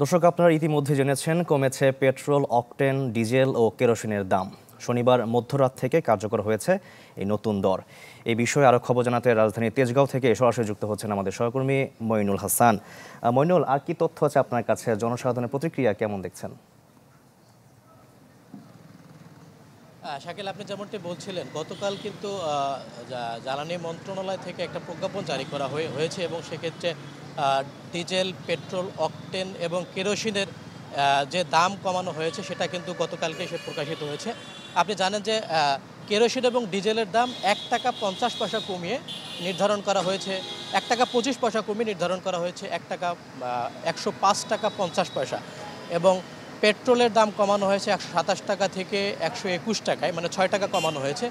দর্শক আপনারা ইতিমধ্যে জেনেছেন কমেছে পেট্রোল অকটেন ডিজেল ও কেরোসিনের দাম শনিবার মধ্যরাত থেকে কার্যকর হয়েছে এই নতুন দর এই বিষয়ে আরও খবর জানাতে রাজধানী তেজগাঁও থেকে সরাসরি যুক্ত হচ্ছেন আমাদের সহকর্মী মইনুল হাসান মইনুল আর কি তথ্য আছে আপনার কাছে জনসাধারণের প্রতিক্রিয়া কেমন দেখছেন শাকিল আপনি যেমনটি বলছিলেন গতকাল কিন্তু জ্বালানি মন্ত্রণালয় থেকে একটা প্রজ্ঞাপন জারি করা হয়েছে এবং সেক্ষেত্রে ডিজেল পেট্রোল অকটেন এবং কেরোসিনের যে দাম কমানো হয়েছে সেটা কিন্তু গতকালকে সে প্রকাশিত হয়েছে আপনি জানেন যে কেরোসিন এবং ডিজেলের দাম এক টাকা পঞ্চাশ পয়সা কমিয়ে নির্ধারণ করা হয়েছে এক টাকা পঁচিশ পয়সা কমিয়ে নির্ধারণ করা হয়েছে এক টাকা একশো পাঁচ টাকা পঞ্চাশ পয়সা এবং পেট্রোলের দাম কমানো হয়েছে একশো সাতাশ টাকা থেকে একশো একুশ টাকায় মানে ছয় টাকা কমানো হয়েছে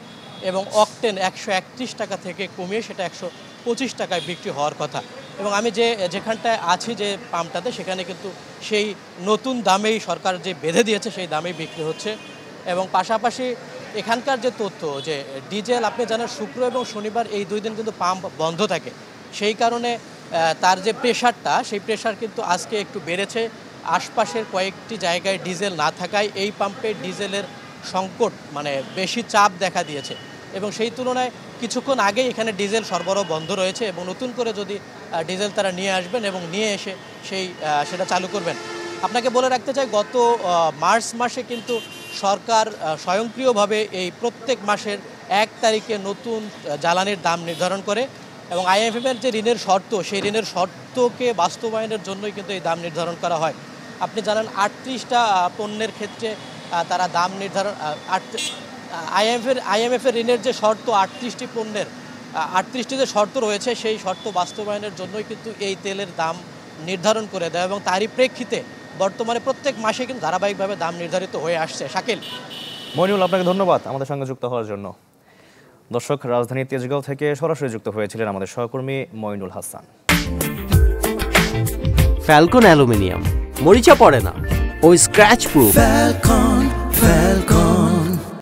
এবং অকটেন একশো একত্রিশ টাকা থেকে কমিয়ে সেটা একশো পঁচিশ টাকায় বিক্রি হওয়ার কথা এবং আমি যে যেখানটায় আছি যে পাম্পটাতে সেখানে কিন্তু সেই নতুন দামেই সরকার যে বেঁধে দিয়েছে সেই দামেই বিক্রি হচ্ছে এবং পাশাপাশি এখানকার যে তথ্য যে ডিজেল আপনি জানেন শুক্র এবং শনিবার এই দুই দিন কিন্তু পাম্প বন্ধ থাকে সেই কারণে তার যে প্রেশারটা সেই প্রেশার কিন্তু আজকে একটু বেড়েছে আশপাশের কয়েকটি জায়গায় ডিজেল না থাকায় এই পাম্পে ডিজেলের সংকট মানে বেশি চাপ দেখা দিয়েছে এবং সেই তুলনায় কিছুক্ষণ আগেই এখানে ডিজেল সরবরাহ বন্ধ রয়েছে এবং নতুন করে যদি ডিজেল তারা নিয়ে আসবেন এবং নিয়ে এসে সেই সেটা চালু করবেন আপনাকে বলে রাখতে চাই গত মার্চ মাসে কিন্তু সরকার স্বয়ংক্রিয়ভাবে এই প্রত্যেক মাসের এক তারিখে নতুন জ্বালানির দাম নির্ধারণ করে এবং আইএমএফের যে ঋণের শর্ত সেই ঋণের শর্তকে বাস্তবায়নের জন্যই কিন্তু এই দাম নির্ধারণ করা হয় আপনি জানেন আটত্রিশটা পণ্যের ক্ষেত্রে তারা দাম নির্ধারণ আট আইএমএফের আইএমএফের ঋণের যে শর্ত আটত্রিশটি পণ্যের আটত্রিশটি যে শর্ত রয়েছে সেই শর্ত বাস্তবায়নের জন্যই কিন্তু এই তেলের দাম নির্ধারণ করে দেয় এবং তারই প্রেক্ষিতে বর্তমানে প্রত্যেক মাসে কিন্তু ধারাবাহিকভাবে দাম নির্ধারিত হয়ে আসছে শাকিল মনিউল আপনাকে ধন্যবাদ আমাদের সঙ্গে যুক্ত হওয়ার জন্য দর্শক রাজধানী তেজগাঁও থেকে সরাসরি যুক্ত হয়েছিলেন আমাদের সহকর্মী মইনুল হাসান ফ্যালকন অ্যালুমিনিয়াম মরিচা পড়ে না ও স্ক্র্যাচ প্রুফ ফ্যালকন ফ্যালকন